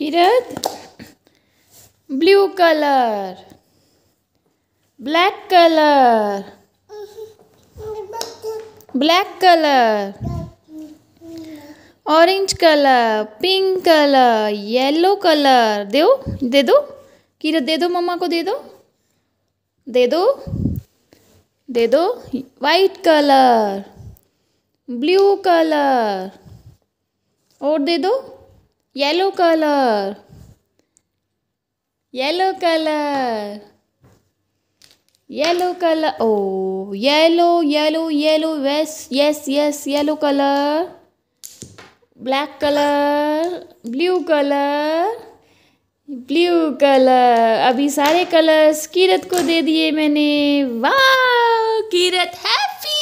किरत blue colour black colour black colour orange colour pink colour yellow colour दो दे दो किरत दे दो मम्मा को दे दो दे दो दे दो वाइट कलर ब्लू कलर और दे दो yellow colour yellow colour yellow colour ओ yellow yellow yellow yes yes yes yellow colour black colour blue colour blue colour अभी सारे कलर्स कीरत को दे दिए मैंने वाह कीरत हैप्पी